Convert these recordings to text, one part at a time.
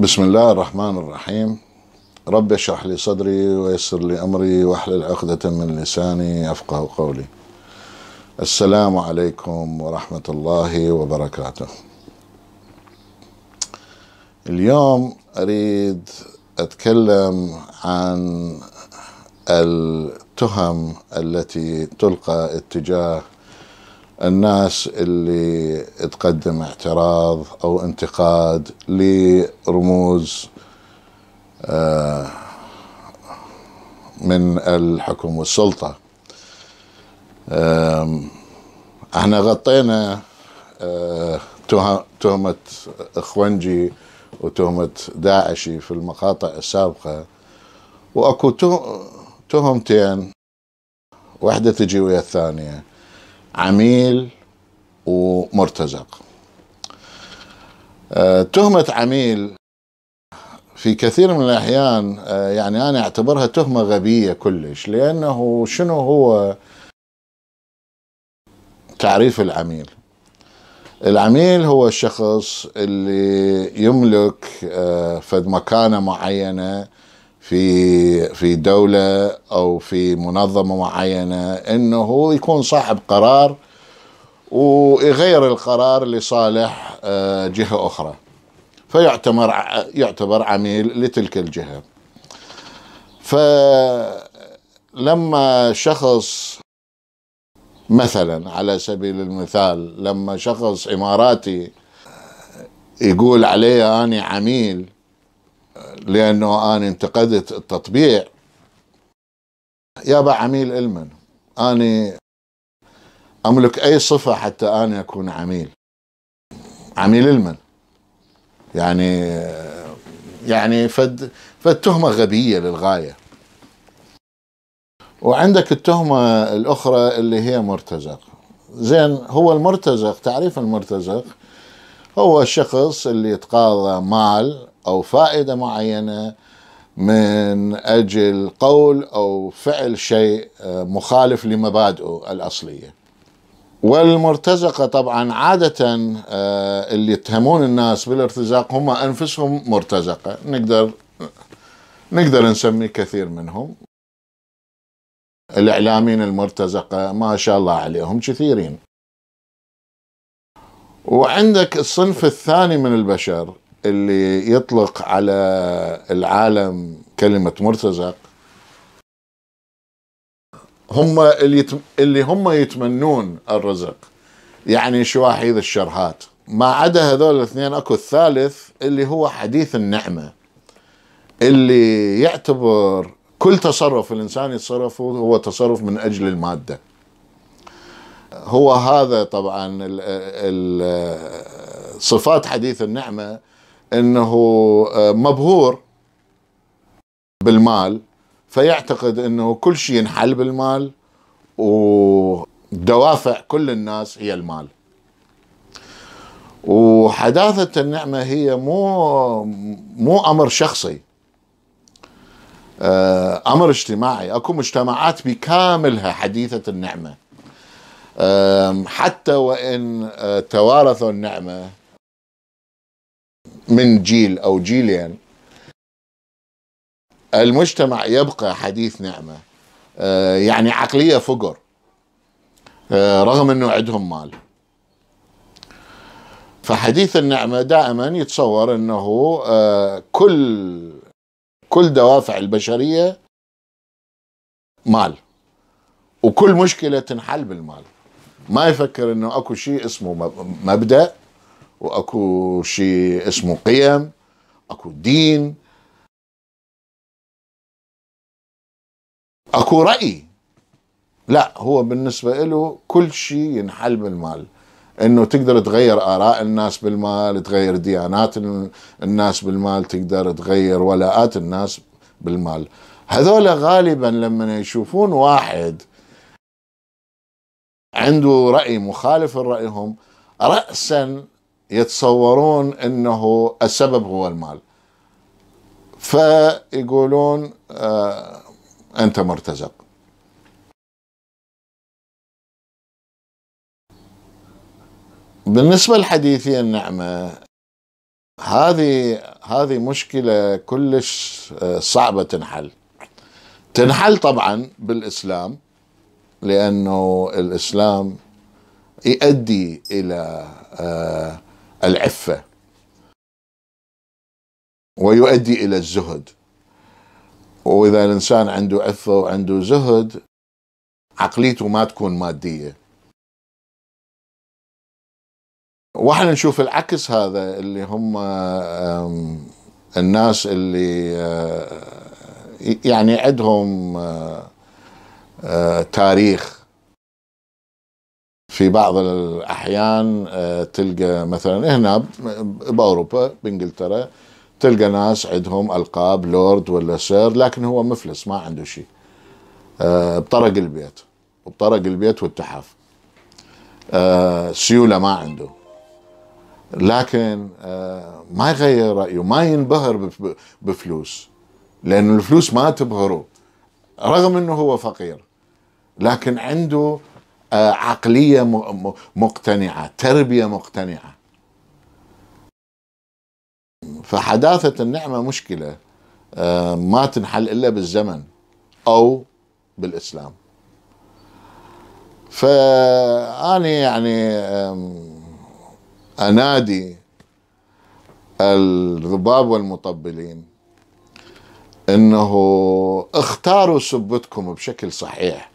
بسم الله الرحمن الرحيم رب اشرح لي صدري ويسر لي امري واحلل عقدة من لساني افقه قولي السلام عليكم ورحمة الله وبركاته اليوم اريد اتكلم عن التهم التي تلقى اتجاه الناس اللي تقدم اعتراض او انتقاد لرموز آه، من الحكم والسلطه احنا غطينا آه، تهمه اخوانجي وتهمه داعشي في المقاطع السابقه واكو تهمتين واحده تجي ويا الثانيه عميل ومرتزق آه، تهمة عميل في كثير من الأحيان آه، يعني أنا أعتبرها تهمة غبية كلش لأنه شنو هو تعريف العميل العميل هو الشخص اللي يملك آه، فد مكانة معينة في في دولة أو في منظمة معينة أنه هو يكون صاحب قرار ويغير القرار لصالح آه، جهة أخرى فيعتبر يعتبر عميل لتلك الجهة فلما شخص مثلا على سبيل المثال لما شخص إماراتي يقول علي أنا عميل لأنه أنا انتقدت التطبيع يابا عميل المن أنا أملك أي صفة حتى أنا أكون عميل عميل المن يعني يعني فد فالتهمة غبية للغاية وعندك التهمة الأخرى اللي هي مرتزق زين هو المرتزق تعريف المرتزق هو الشخص اللي يتقاضى مال أو فائدة معينة من أجل قول أو فعل شيء آه، مخالف لمبادئه الأصلية والمرتزقة طبعا عادة آه، اللي يتهمون الناس بالارتزاق هم أنفسهم مرتزقة نقدر نقدر نسمي كثير منهم الإعلاميين المرتزقة ما شاء الله عليهم كثيرين وعندك الصنف الثاني من البشر اللي يطلق على العالم كلمة مرتزق هم اللي اللي هم يتمنون الرزق يعني شواحيذ الشرهات ما عدا هذول الاثنين اكو الثالث اللي هو حديث النعمه اللي يعتبر كل تصرف الانسان يتصرفه هو تصرف من اجل الماده هو هذا طبعا صفات حديث النعمه انه آه، مبهور بالمال فيعتقد انه كل شيء ينحل بالمال ودوافع كل الناس هي المال وحداثة النعمة هي مو مو أمر شخصي آه، أمر اجتماعي أكو مجتمعات بكاملها حديثة النعمة حتى وإن آه، توارثوا النعمة من جيل أو جيلين المجتمع يبقى حديث نعمة آه، يعني عقلية فقر آه، رغم أنه عندهم مال فحديث النعمة دائما يتصور أنه آه، كل كل دوافع البشرية مال وكل مشكلة تنحل بالمال ما يفكر أنه أكو شيء اسمه مبدأ واكو شيء اسمه قيم اكو دين اكو راي لا هو بالنسبه له كل شيء ينحل بالمال انه تقدر تغير اراء الناس بالمال تغير ديانات الناس بالمال تقدر تغير ولاءات الناس بالمال هذول غالبا لما يشوفون واحد عنده راي مخالف لرايهم راسا يتصورون انه السبب هو المال فيقولون آه انت مرتزق بالنسبه لحديثي النعمه هذه هذه مشكله كلش آه، صعبه تنحل تنحل طبعا بالاسلام لانه الاسلام يؤدي الى آه العفه ويؤدي الى الزهد واذا الانسان عنده عفه وعنده زهد عقليته ما تكون ماديه واحنا نشوف العكس هذا اللي هم الناس اللي آه، يعني عندهم آه، آه، تاريخ في بعض الأحيان آه، تلقى مثلا هنا بأوروبا بإنجلترا تلقى ناس عندهم ألقاب لورد ولا سير لكن هو مفلس ما عنده شيء آه، بطرق البيت بطرق البيت والتحف آه، سيولة ما عنده لكن ما يغير رأيه ما ينبهر بفلوس لأن الفلوس ما تبهره رغم أنه هو فقير لكن عنده آه، عقلية مقتنعة تربية مقتنعة فحداثة النعمة مشكلة آه، ما تنحل إلا بالزمن أو بالإسلام فأنا يعني أنادي الرباب والمطبلين انه اختاروا سبتكم بشكل صحيح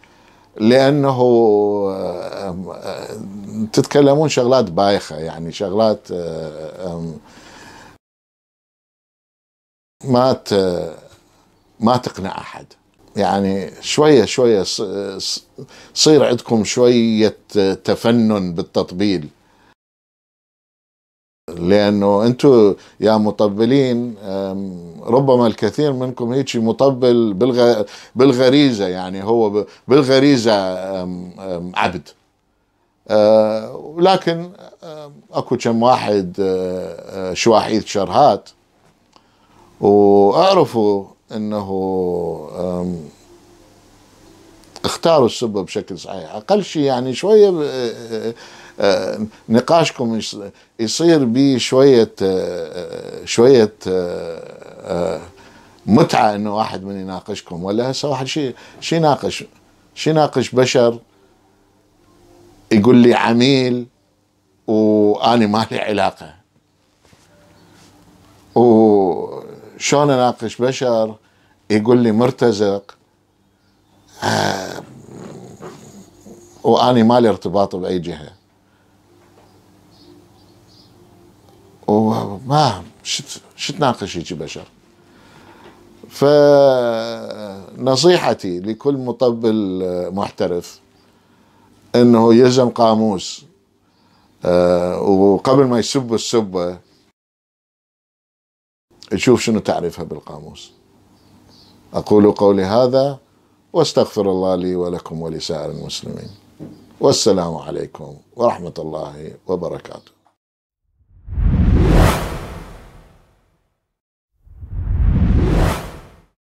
لانه تتكلمون شغلات بايخه يعني شغلات ما ما تقنع احد يعني شويه شويه صير عندكم شويه تفنن بالتطبيل لانه انتم يا مطبلين ربما الكثير منكم هيك مطبل بالغريزه يعني هو بالغريزه عبد ولكن آه، اكو كم واحد آه، آه، شواحيذ شرهات واعرفوا انه اختاروا السبه بشكل صحيح اقل شيء يعني شويه آه، نقاشكم يصير به آه، آه، شويه شويه متعه انه واحد من يناقشكم ولا هسه واحد شي شي ناقش شي ناقش بشر يقول لي عميل واني ما لي علاقه شلون اناقش بشر يقول لي مرتزق آه واني ما لي ارتباط باي جهه ما شت ناقش هيك بشر فنصيحتي لكل مطبل محترف انه يلزم قاموس آه، وقبل ما يسب السبه يشوف شنو تعريفها بالقاموس اقول قولي هذا واستغفر الله لي ولكم ولسائر المسلمين والسلام عليكم ورحمه الله وبركاته